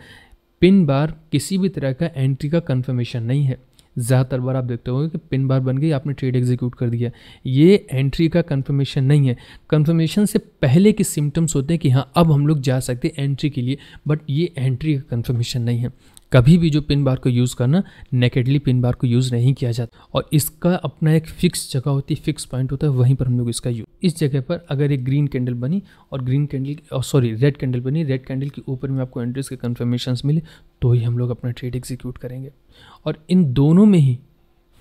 पिन बार किसी भी तरह का एंट्री का कन्फर्मेशन नहीं है ज़्यादातर बार आप देखते होंगे कि पिन बार बन गई आपने ट्रेड एग्जीक्यूट कर दिया ये एंट्री का कन्फर्मेशन नहीं है कन्फर्मेशन से पहले के सिम्टम्स होते हैं कि हाँ अब हम लोग जा सकते हैं एंट्री के लिए बट ये एंट्री का कन्फर्मेशन नहीं है कभी भी जो पिन बार को यूज़ करना नेकेडली पिन बार को यूज़ नहीं किया जाता और इसका अपना एक फिक्स जगह होती है फिक्स पॉइंट होता है वहीं पर हम लोग इसका यूज इस जगह पर अगर एक ग्रीन कैंडल बनी और green candle sorry red candle बनी रेड कैंडल के ऊपर में आपको एंट्रीज के कन्फर्मेशन मिले तो ही हम लोग अपना ट्रेड एग्जीक्यूट करेंगे और इन दोनों में ही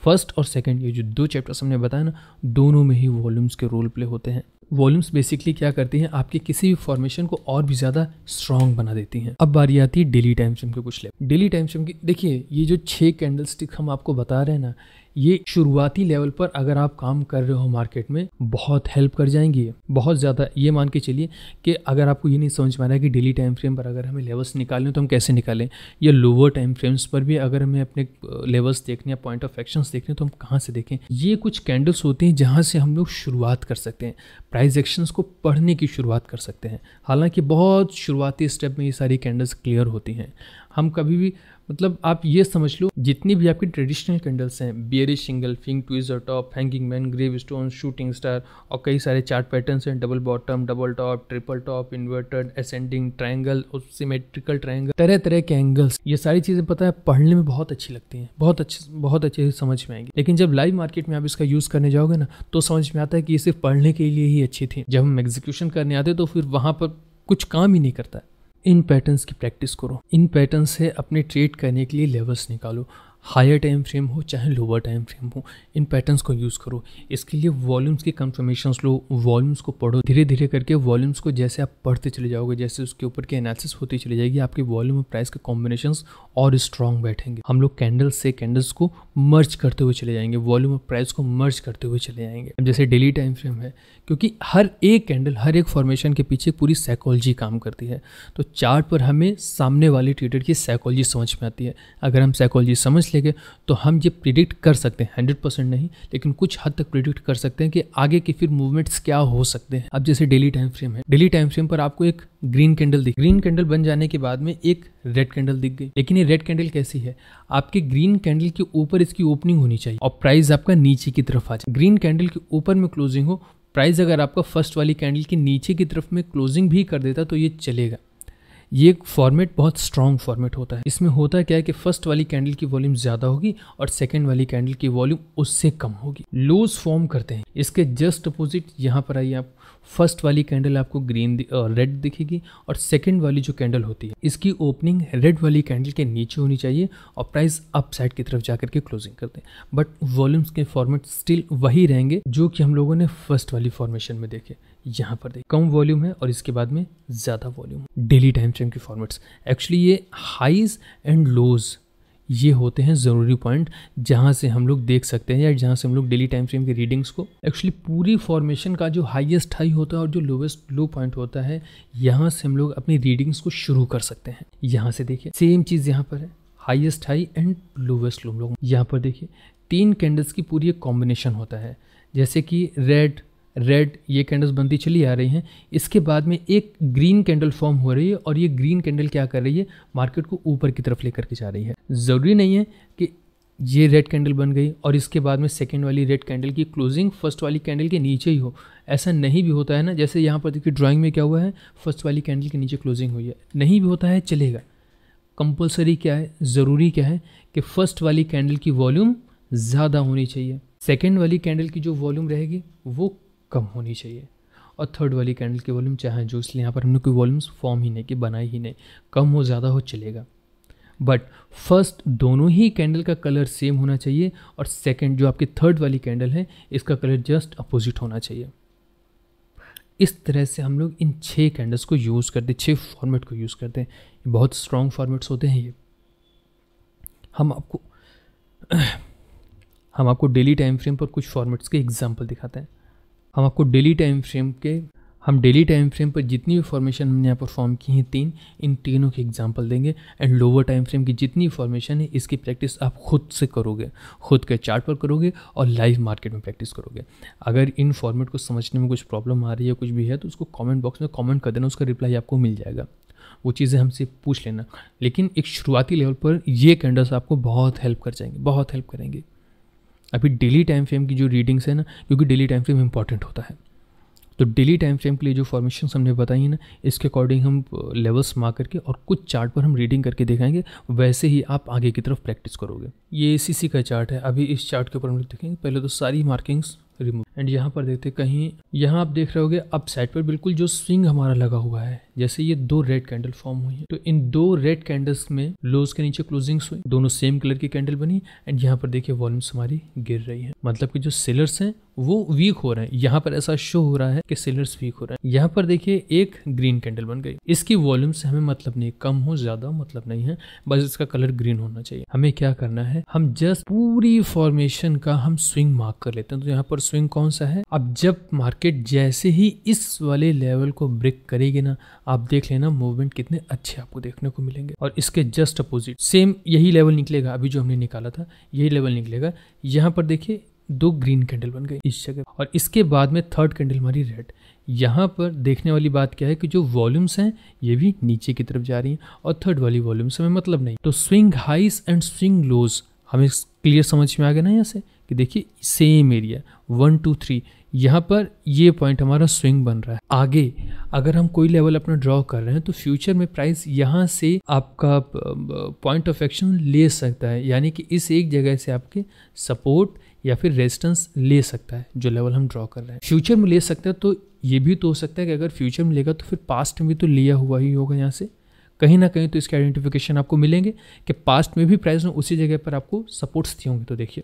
फर्स्ट और सेकेंड ये जो दो चैप्टर्स हमने बताया ना दोनों में ही वॉल्यूम्स के रोल प्ले होते हैं वॉल्यूम्स बेसिकली क्या करती हैं आपके किसी भी फॉर्मेशन को और भी ज़्यादा स्ट्रॉन्ग बना देती हैं अब बारी आती है डेली टाइम स्टम के कुछ लेवल डेली टाइम स्टम की देखिए ये जो छह कैंडल स्टिक हम आपको बता रहे हैं ना ये शुरुआती लेवल पर अगर आप काम कर रहे हो मार्केट में बहुत हेल्प कर जाएंगी बहुत ज़्यादा ये मान के चलिए कि अगर आपको ये नहीं समझ में आ रहा कि डेली टाइम फ्रेम पर अगर हमें लेवल्स निकालें तो हम कैसे निकालें या लोअर टाइम फ्रेम्स पर भी अगर हमें अपने लेवल्स देखने या पॉइंट ऑफ एक्शन देखने तो हम कहाँ से देखें ये कुछ कैंडल्स होते हैं जहाँ से हम लोग शुरुआत कर सकते हैं प्राइज एक्शंस को पढ़ने की शुरुआत कर सकते हैं हालांकि बहुत शुरुआती स्टेप में ये सारी कैंडल्स क्लियर होती हैं हम कभी भी मतलब आप ये समझ लो जितनी भी आपकी ट्रेडिशनल कैंडल्स हैं बियरी सिंगल फिंग tweezer top hanging man grave stone shooting star और कई सारे चार्ट पैटर्न्स हैं double bottom double top triple top inverted ascending triangle और सिमेट्रिकल ट्रायंगल तरह तरह के एंगल्स ये सारी चीज़ें पता है पढ़ने में बहुत अच्छी लगती हैं बहुत अच्छे बहुत अच्छे से समझ में आएंगी लेकिन जब लाइव मार्केट में आप इसका यूज़ करने जाओगे ना तो समझ में आता है कि ये सिर्फ पढ़ने के लिए ही अच्छी थी जब हम एग्जीक्यूशन करने आते तो फिर वहाँ पर कुछ काम ही नहीं करता है इन पैटर्न्स की प्रैक्टिस करो इन पैटर्न से अपने ट्रेड करने के लिए लेवल्स निकालो हायर टाइम फ्रेम हो चाहे लोअर टाइम फ्रेम हो इन पैटर्न्स को यूज़ करो इसके लिए वॉल्यूम्स की कंफर्मेशंस लो वॉल्यूम्स को पढ़ो धीरे धीरे करके वॉल्यूम्स को जैसे आप पढ़ते चले जाओगे जैसे उसके ऊपर की एनालिसिस होती चली जाएगी आपके वॉल्यूम और प्राइस के कॉम्बिनेशन और स्ट्रॉन्ग बैठेंगे हम लोग कैंडल्स से कैंडल्स को मर्ज करते हुए चले जाएंगे वॉल्यूम और प्राइस को मर्ज करते हुए चले जाएंगे जैसे डेली टाइम फ्रेम है क्योंकि हर एक कैंडल हर एक फॉर्मेशन के पीछे पूरी साइकोलॉजी काम करती है तो चार्ट पर हमें सामने वाले ट्रेडर की साइकोलॉजी समझ में आती है अगर हम साइकोलॉजी समझ लें से गए तो हम ये प्रिडिक्ट कर सकते हैं हंड्रेड परसेंट नहीं लेकिन कुछ हद तक प्रिडिक्ट कर सकते हैं कि आगे के फिर मूवमेंट्स क्या हो सकते हैं अब जैसे डेली टाइम फ्रेम है डेली टाइम फ्रेम पर आपको एक ग्रीन कैंडल दिख ग्रीन कैंडल बन जाने के बाद में एक रेड कैंडल दिख गई लेकिन ये रेड कैंडल कैसी है आपके ग्रीन कैंडल के ऊपर इसकी ओपनिंग होनी चाहिए और प्राइस आपका नीचे की तरफ आ जाए ग्रीन कैंडल के ऊपर में क्लोजिंग हो प्राइस अगर आपका फर्स्ट वाली कैंडल के नीचे की तरफ में क्लोजिंग भी कर देता तो ये चलेगा ये एक फॉर्मेट बहुत स्ट्रॉन्ग फॉर्मेट होता है इसमें होता क्या है कि फर्स्ट वाली कैंडल की वॉल्यूम ज़्यादा होगी और सेकेंड वाली कैंडल की वॉल्यूम उससे कम होगी लूज फॉर्म करते हैं इसके जस्ट अपोजिट यहाँ पर आइए आप फर्स्ट वाली कैंडल आपको ग्रीन रेड दिखेगी और सेकेंड वाली जो कैंडल होती है इसकी ओपनिंग रेड वाली कैंडल के नीचे होनी चाहिए और प्राइस अप साइड की तरफ जाकर के क्लोजिंग करते हैं बट वॉल्यूम्स के फॉर्मेट स्टिल वही रहेंगे जो कि हम लोगों ने फर्स्ट वाली फॉर्मेशन में देखे यहाँ पर देखिए कम वॉल्यूम है और इसके बाद में ज़्यादा वॉल्यूम डेली टाइम फ्रेम के फॉर्मेट्स एक्चुअली ये हाइज एंड लोज़ ये होते हैं ज़रूरी पॉइंट जहाँ से हम लोग देख सकते हैं या जहाँ से हम लोग डेली टाइम फ्रेम की रीडिंग्स को एक्चुअली पूरी फॉर्मेशन का जो हाईएस्ट हाई होता है और जो लोवेस्ट लो पॉइंट होता है यहाँ से हम लोग अपनी रीडिंग्स को शुरू कर सकते हैं यहाँ से देखिए सेम चीज़ यहाँ पर है highest high and lowest low हम लोग यहाँ पर देखिए तीन कैंडल्स की पूरी एक कॉम्बिनेशन होता है जैसे कि रेड रेड ये कैंडल्स बनती चली आ रही हैं इसके बाद में एक ग्रीन कैंडल फॉर्म हो रही है और ये ग्रीन कैंडल क्या कर रही है मार्केट को ऊपर की तरफ लेकर के जा रही है ज़रूरी नहीं है कि ये रेड कैंडल बन गई और इसके बाद में सेकेंड वाली रेड कैंडल की क्लोजिंग फर्स्ट वाली कैंडल के नीचे ही हो ऐसा नहीं भी होता है ना जैसे यहाँ पर देखिए ड्राइंग में क्या हुआ है फर्स्ट वाली कैंडल के नीचे क्लोजिंग हुई है नहीं भी होता है चलेगा कंपलसरी क्या है ज़रूरी क्या है कि फर्स्ट वाली कैंडल की वॉल्यूम ज़्यादा होनी चाहिए सेकेंड वाली कैंडल की जो वॉल्यूम रहेगी वो कम होनी चाहिए और थर्ड वाली कैंडल की वॉल्यूम चाहे जो इसलिए यहाँ पर हमने कोई वॉल्यूम्स फॉर्म ही नहीं कि बनाई ही नहीं कम हो ज़्यादा हो चलेगा बट फर्स्ट दोनों ही कैंडल का कलर सेम होना चाहिए और सेकेंड जो आपकी थर्ड वाली कैंडल है इसका कलर जस्ट अपोजिट होना चाहिए इस तरह से हम लोग इन छः कैंडल्स को यूज़ करते हैं छः फॉर्मेट को यूज़ करते हैं बहुत स्ट्रॉन्ग फॉर्मेट्स होते हैं ये हम आपको हम आपको डेली टाइम फ्रेम पर कुछ फॉर्मेट्स के एग्जाम्पल दिखाते हैं हम आपको डेली टाइम फ्रेम के हम डेली टाइम फ्रेम पर जितनी भी फॉर्मेशन हमने यहाँ परफॉर्म की है तीन इन तीनों के एग्जाम्पल देंगे एंड लोअर टाइम फ्रेम की जितनी फॉर्मेशन है इसकी प्रैक्टिस आप खुद से करोगे खुद के चार्ट पर करोगे और लाइव मार्केट में प्रैक्टिस करोगे अगर इन फॉर्मेट को समझने में कुछ प्रॉब्लम आ रही है कुछ भी है तो उसको कॉमेंट बॉक्स में कॉमेंट कर देना उसका रिप्लाई आपको मिल जाएगा वो चीज़ें हमसे पूछ लेना लेकिन एक शुरुआती लेवल पर ये कैंडल्स आपको बहुत हेल्प कर जाएंगे बहुत हेल्प करेंगे अभी डेली टाइम फ्रेम की जो रीडिंग्स है ना क्योंकि डेली टाइम फ्रेम इंपॉर्टेंट होता है तो डेली टाइम फ्रेम के लिए जो फॉर्मेशन हमने बताई है ना इसके अकॉर्डिंग हम लेवल्स मार करके और कुछ चार्ट पर हम रीडिंग करके दिखाएंगे वैसे ही आप आगे की तरफ प्रैक्टिस करोगे ये सी का चार्ट है अभी इस चार्ट के ऊपर हम लोग देखेंगे पहले तो सारी मार्किंग्स रिमूव एंड यहाँ पर देखते कहीं यहाँ आप देख रहे होगे अब साइड पर बिल्कुल जो स्विंग हमारा लगा हुआ है जैसे ये दो रेड कैंडल फॉर्म हुई है तो इन दो रेड कैंडल्स में लोज के नीचे क्लोजिंग्स हुई दोनों सेम कलर की कैंडल बनी एंड यहाँ पर देखिए वॉल्यूम्स हमारी गिर रही है मतलब कि जो सेलर्स हैं वो वीक हो रहे हैं यहाँ पर ऐसा शो हो रहा है कि सेलर्स वीक हो रहे हैं यहाँ पर देखिए एक ग्रीन कैंडल बन गई इसकी वॉल्यूम से हमें मतलब नहीं कम हो ज्यादा मतलब नहीं है बस इसका कलर ग्रीन होना चाहिए हमें क्या करना है हम जस्ट पूरी फॉर्मेशन का हम स्विंग मार्क कर लेते हैं तो यहाँ पर स्विंग कौन सा है अब जब मार्केट जैसे ही इस वाले लेवल को ब्रेक करेगी ना आप देख लेना मूवमेंट कितने अच्छे आपको देखने को मिलेंगे और इसके जस्ट अपोजिट सेम यही लेवल निकलेगा अभी जो हमने निकाला था यही लेवल निकलेगा यहाँ पर देखिए दो ग्रीन कैंडल बन गए इस जगह और इसके बाद में थर्ड कैंडल हमारी रेड यहाँ पर देखने वाली बात क्या है कि जो वॉल्यूम्स हैं ये भी नीचे की तरफ जा रही हैं और थर्ड वाली वॉल्यूम्स हमें मतलब नहीं तो स्विंग हाइस एंड स्विंग लोज हमें क्लियर समझ में आ गया ना यहाँ से कि देखिए same area one two three यहाँ पर ये पॉइंट हमारा स्विंग बन रहा है आगे अगर हम कोई लेवल अपना ड्रॉ कर रहे हैं तो फ्यूचर में प्राइस यहाँ से आपका पॉइंट ऑफ एक्शन ले सकता है यानी कि इस एक जगह से आपके सपोर्ट या फिर रेजिस्टेंस ले सकता है जो लेवल हम ड्रॉ कर रहे हैं फ्यूचर में ले सकता है तो ये भी तो हो सकता है कि अगर फ्यूचर में लेगा तो फिर पास्ट में भी तो लिया हुआ ही होगा यहाँ से कहीं ना कहीं तो इसके आइडेंटिफिकेशन आपको मिलेंगे कि पास्ट में भी प्राइस में उसी जगह पर आपको सपोर्ट्स दिए होंगे तो देखिए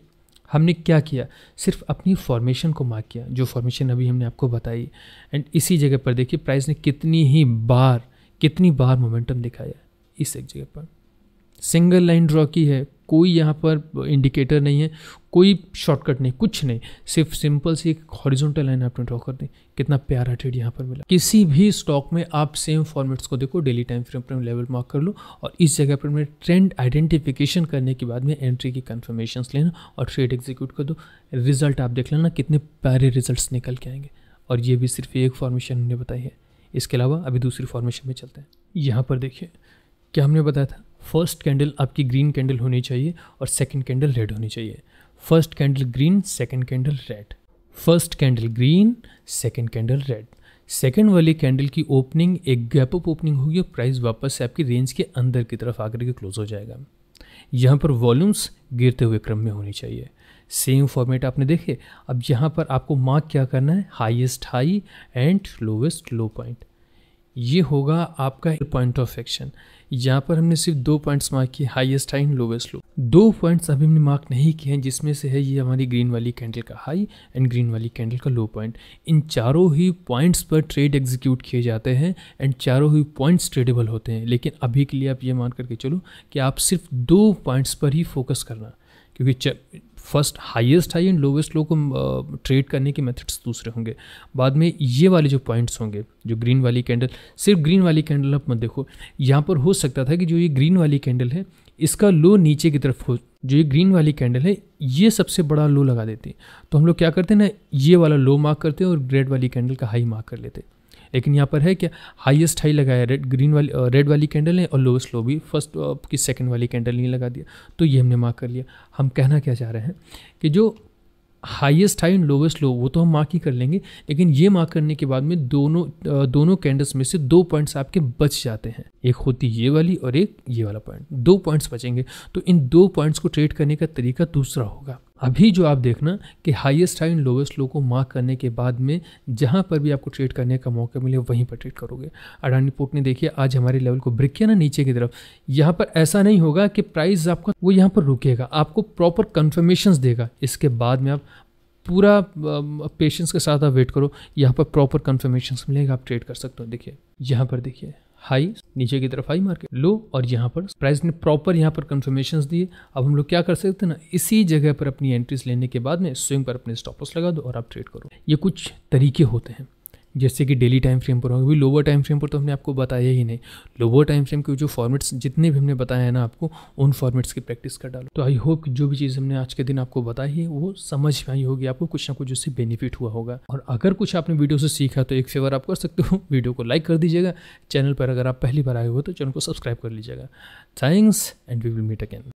हमने क्या किया सिर्फ अपनी फॉर्मेशन को मार्क किया जो फॉर्मेशन अभी हमने आपको बताई एंड इसी जगह पर देखिए प्राइस ने कितनी ही बार कितनी बार मोमेंटम दिखाया इस एक जगह पर सिंगल लाइन ड्रॉ की है कोई यहाँ पर इंडिकेटर नहीं है कोई शॉर्टकट नहीं कुछ नहीं सिर्फ सिंपल सी एक हॉरिजॉन्टल लाइन आपने ड्रॉ कर दी कितना प्यारा ट्रेड यहाँ पर मिला किसी भी स्टॉक में आप सेम फॉर्मेट्स को देखो डेली टाइम फ्रेम पर लेवल मार्क कर लो और इस जगह पर मैं ट्रेंड आइडेंटिफिकेशन करने के बाद में एंट्री की कन्फर्मेशन लेना और ट्रेड एग्जीक्यूट कर दो रिजल्ट आप देख लेना कितने प्यारे रिजल्ट निकल के आएंगे और ये भी सिर्फ एक फॉर्मेशन हमने बताई है इसके अलावा अभी दूसरी फॉर्मेशन में चलते हैं यहाँ पर देखिए क्या हमने बताया था फर्स्ट कैंडल आपकी ग्रीन कैंडल होनी चाहिए और सेकेंड कैंडल रेड होनी चाहिए first candle green second candle red first candle green second candle red second वाली कैंडल की ओपनिंग एक गैप अप ओपनिंग होगी और प्राइस वापस से आपकी रेंज के अंदर की तरफ आकर के क्लोज हो जाएगा यहाँ पर वॉल्यूम्स गिरते हुए क्रम में होनी चाहिए सेम फॉर्मेट आपने देखे अब यहाँ पर आपको मार्क क्या करना है highest high and lowest low point ये होगा आपका पॉइंट ऑफ एक्शन यहाँ पर हमने सिर्फ दो पॉइंट्स मार्क किए highest high and lowest low दो पॉइंट्स अभी हमने मार्क नहीं किए हैं जिसमें से है ये हमारी ग्रीन वाली कैंडल का हाई एंड ग्रीन वाली कैंडल का लो पॉइंट इन चारों ही पॉइंट्स पर ट्रेड एग्जीक्यूट किए जाते हैं एंड चारों ही पॉइंट्स ट्रेडेबल होते हैं लेकिन अभी के लिए आप ये मान करके चलो कि आप सिर्फ दो पॉइंट्स पर ही फोकस करना क्योंकि first highest high and lowest low को ट्रेड करने के मेथड्स दूसरे होंगे बाद में ये वाले जो पॉइंट्स होंगे जो ग्रीन वाली कैंडल सिर्फ ग्रीन वाली कैंडल आप मत देखो यहाँ पर हो सकता था कि जो ये ग्रीन वाली कैंडल है इसका लो नीचे की तरफ हो जो ये ग्रीन वाली कैंडल है ये सबसे बड़ा लो लगा देती है तो हम लोग क्या करते हैं ना ये वाला लो मार्क करते हैं और ग्रेड वाली कैंडल का हाई मार्क कर लेते हैं लेकिन यहाँ पर है क्या हाईएस्ट हाई लगाया रेड ग्रीन वाली रेड वाली कैंडल है और लोवेस्ट लो भी फर्स्ट की सेकेंड वाली कैंडल नहीं लगा दिया तो ये हमने मार्क कर लिया हम कहना क्या चाह रहे हैं कि जो highest high and lowest low वो तो हम मार्क ही कर लेंगे लेकिन ये मार्क करने के बाद में दोनों दोनों कैंडल्स में से दो पॉइंट्स आपके बच जाते हैं एक होती ये वाली और एक ये वाला पॉइंट दो पॉइंट्स बचेंगे तो इन दो पॉइंट्स को ट्रेड करने का तरीका दूसरा होगा अभी जो आप देखना कि highest high and lowest low को मार्क करने के बाद में जहाँ पर भी आपको ट्रेड करने का मौका मिले वहीं पर ट्रेड करोगे अडानी पोर्ट ने देखिए आज हमारे लेवल को ब्रेक किया ना नीचे की तरफ यहाँ पर ऐसा नहीं होगा कि प्राइस आपका वो यहाँ पर रुकेगा आपको प्रॉपर कन्फर्मेशन देगा इसके बाद में आप पूरा पेशेंस के साथ आप वेट करो यहाँ पर प्रॉपर कन्फर्मेशन मिलेगा आप ट्रेड कर सकते हो देखिए यहाँ पर देखिए हाई नीचे की तरफ हाई मार्केट लो और यहाँ पर प्राइस ने प्रॉपर यहाँ पर कंफर्मेशन दिए अब हम लोग क्या कर सकते हैं ना इसी जगह पर अपनी एंट्रीज लेने के बाद में स्विंग पर अपने स्टॉपस लगा दो और आप ट्रेड करो ये कुछ तरीके होते हैं जैसे कि डेली टाइम फ्रेम पर होगा अभी लोअर टाइम फ्रेम पर तो हमने आपको बताया ही नहीं लोअर टाइम फ्रेम के जो फॉर्मेट्स जितने भी हमने बताए हैं ना आपको उन फॉर्मेट्स की प्रैक्टिस कर डालो तो आई होप जो भी चीज़ हमने आज के दिन आपको बताई है वो समझ में आई होगी आपको कुछ ना कुछ उससे बेनिफिट हुआ होगा और अगर कुछ आपने वीडियो से सीखा तो एक फेवर आप कर सकते हो वीडियो को लाइक कर दीजिएगा चैनल पर अगर आप पहली बार आए हो तो चैनल को सब्सक्राइब कर लीजिएगा thanks and we will meet again